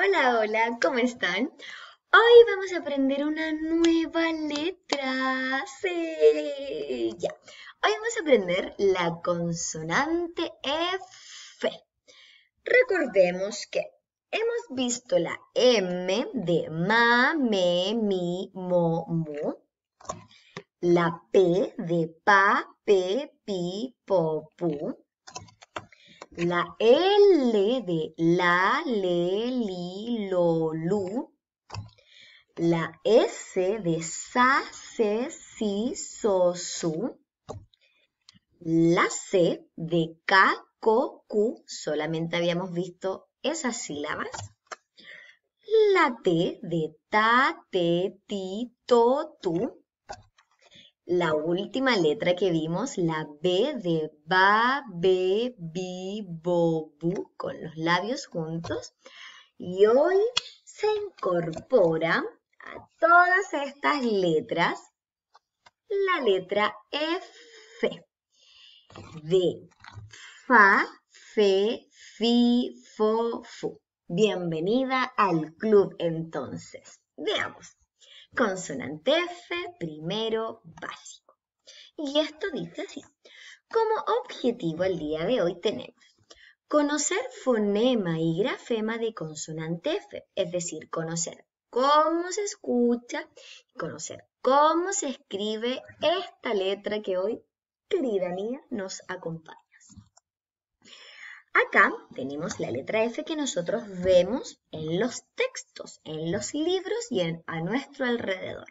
Hola, hola, ¿cómo están? Hoy vamos a aprender una nueva letra. Sí, Hoy vamos a aprender la consonante F. Recordemos que hemos visto la M de ma, me, mi, mo, mu. La P de pa, pe, pi, po, pu la L de la, le, li, lo, lu, la S de sa, se, si, so, su, la C de ca, co, cu, solamente habíamos visto esas sílabas, la T de ta, te, ti, to, tu, la última letra que vimos, la B de ba, be, bi, bo, bu, con los labios juntos. Y hoy se incorpora a todas estas letras la letra F de fa, fe, fi, fo, fu. Bienvenida al club entonces. Veamos consonante F, primero básico. Y esto dice así. Como objetivo el día de hoy tenemos conocer fonema y grafema de consonante F, es decir, conocer cómo se escucha y conocer cómo se escribe esta letra que hoy, querida mía, nos acompaña. Acá tenemos la letra F que nosotros vemos en los textos, en los libros y en, a nuestro alrededor.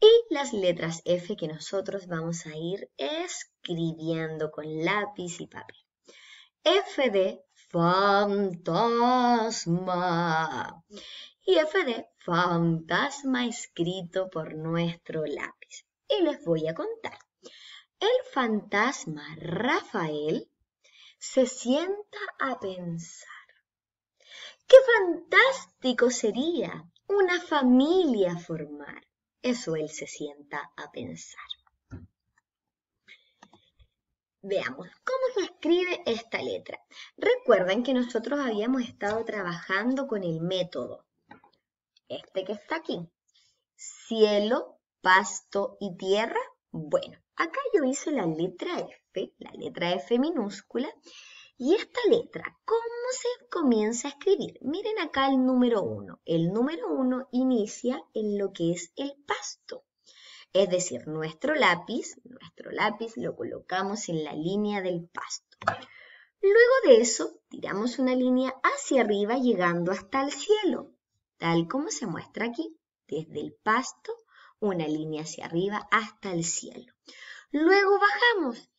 Y las letras F que nosotros vamos a ir escribiendo con lápiz y papel. F de fantasma. Y F de fantasma escrito por nuestro lápiz. Y les voy a contar. El fantasma Rafael se sienta a pensar. ¡Qué fantástico sería una familia formar! Eso él se sienta a pensar. Veamos, ¿cómo se escribe esta letra? Recuerden que nosotros habíamos estado trabajando con el método. Este que está aquí. Cielo, pasto y tierra. Bueno, acá yo hice la letra F la letra F minúscula. Y esta letra, ¿cómo se comienza a escribir? Miren acá el número 1. El número 1 inicia en lo que es el pasto. Es decir, nuestro lápiz, nuestro lápiz lo colocamos en la línea del pasto. Luego de eso, tiramos una línea hacia arriba llegando hasta el cielo, tal como se muestra aquí, desde el pasto, una línea hacia arriba hasta el cielo. Luego bajamos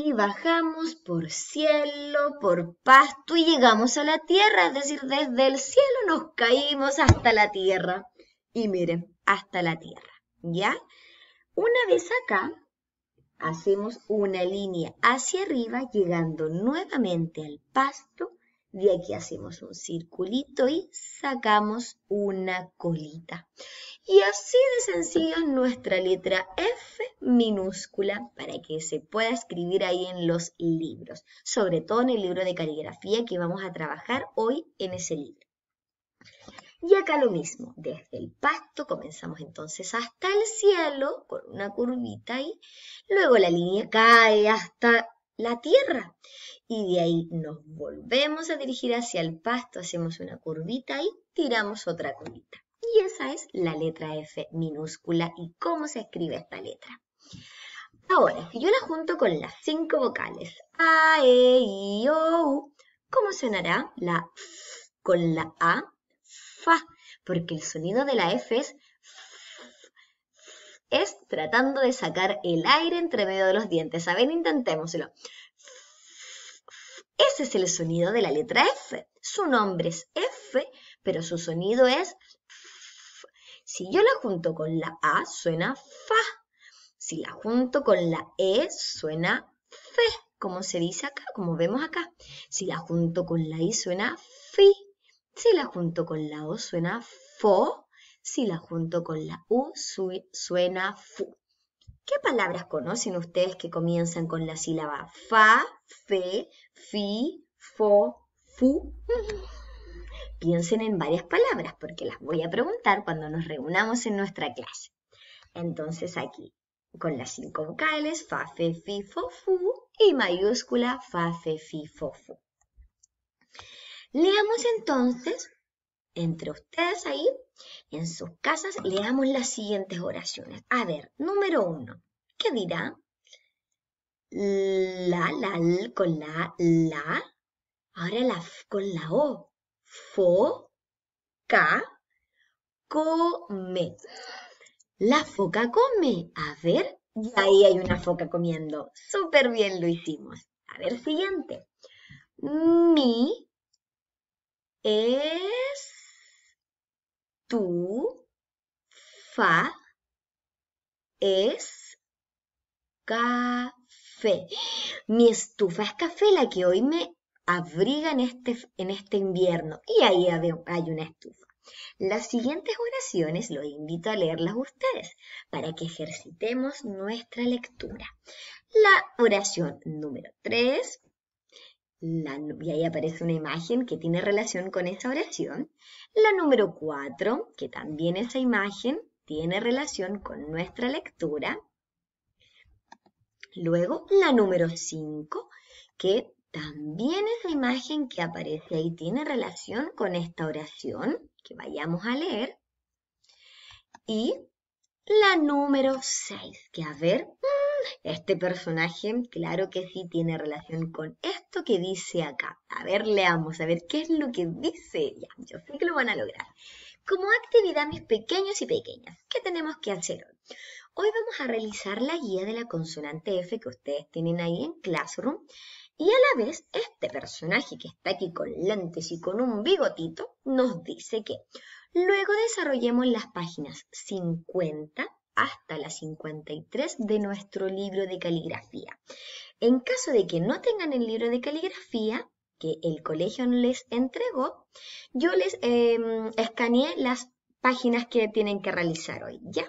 y bajamos por cielo, por pasto y llegamos a la tierra, es decir, desde el cielo nos caímos hasta la tierra. Y miren, hasta la tierra, ¿ya? Una vez acá, hacemos una línea hacia arriba, llegando nuevamente al pasto. De aquí hacemos un circulito y sacamos una colita. Y así de sencillo nuestra letra F minúscula para que se pueda escribir ahí en los libros, sobre todo en el libro de caligrafía que vamos a trabajar hoy en ese libro. Y acá lo mismo, desde el pasto comenzamos entonces hasta el cielo con una curvita ahí, luego la línea cae hasta la tierra y de ahí nos volvemos a dirigir hacia el pasto, hacemos una curvita y tiramos otra curvita. Y esa es la letra F minúscula y cómo se escribe esta letra. Ahora, si yo la junto con las cinco vocales A, E, I, O, U, ¿cómo sonará la F con la A? Fa, porque el sonido de la F es es tratando de sacar el aire entre medio de los dientes. A ver, intentémoslo. Ese es el sonido de la letra F. Su nombre es F, pero su sonido es si yo la junto con la A, suena fa. Si la junto con la E, suena fe, como se dice acá, como vemos acá. Si la junto con la I, suena fi. Si la junto con la O, suena fo. Si la junto con la U, suena fu. ¿Qué palabras conocen ustedes que comienzan con la sílaba fa, fe, fi, fo, fu? piensen en varias palabras porque las voy a preguntar cuando nos reunamos en nuestra clase. Entonces aquí, con las cinco vocales, fa, fe, fi, fo, fu y mayúscula fa, fe, fi, fo, fu. Leamos entonces, entre ustedes ahí, en sus casas, leamos las siguientes oraciones. A ver, número uno, ¿qué dirá? La, la, con la, la. Ahora la con la O fo foca come. La foca come. A ver, y ahí hay una foca comiendo. Súper bien lo hicimos. A ver, siguiente. Mi es tu fa es café. Mi estufa es café, la que hoy me abriga en este, en este invierno y ahí hay una estufa. Las siguientes oraciones los invito a leerlas ustedes para que ejercitemos nuestra lectura. La oración número 3, la, y ahí aparece una imagen que tiene relación con esa oración. La número 4, que también esa imagen tiene relación con nuestra lectura. Luego la número 5, que también esa imagen que aparece ahí tiene relación con esta oración que vayamos a leer. Y la número 6, que a ver, mm, este personaje, claro que sí tiene relación con esto que dice acá. A ver, leamos, a ver qué es lo que dice. Ya, yo sé que lo van a lograr. Como actividad, mis pequeños y pequeñas, ¿qué tenemos que hacer hoy? Hoy vamos a realizar la guía de la consonante F que ustedes tienen ahí en Classroom y a la vez, este personaje que está aquí con lentes y con un bigotito nos dice que luego desarrollemos las páginas 50 hasta las 53 de nuestro libro de caligrafía. En caso de que no tengan el libro de caligrafía que el colegio les entregó, yo les em, escaneé las páginas que tienen que realizar hoy. Ya,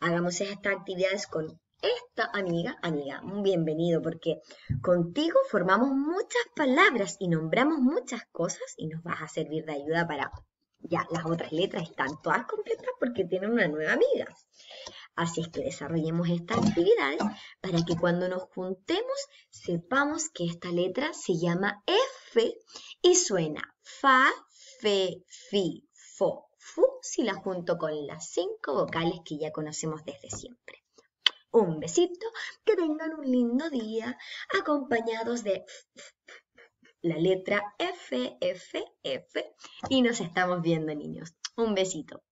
hagamos estas actividades con esta amiga, amiga, un bienvenido, porque contigo formamos muchas palabras y nombramos muchas cosas y nos vas a servir de ayuda para... Ya, las otras letras están todas completas porque tienen una nueva amiga. Así es que desarrollemos estas actividades para que cuando nos juntemos sepamos que esta letra se llama F y suena fa, fe, fi, fo, fu si la junto con las cinco vocales que ya conocemos desde siempre un besito, que tengan un lindo día, acompañados de la letra F, F, F. Y nos estamos viendo, niños. Un besito.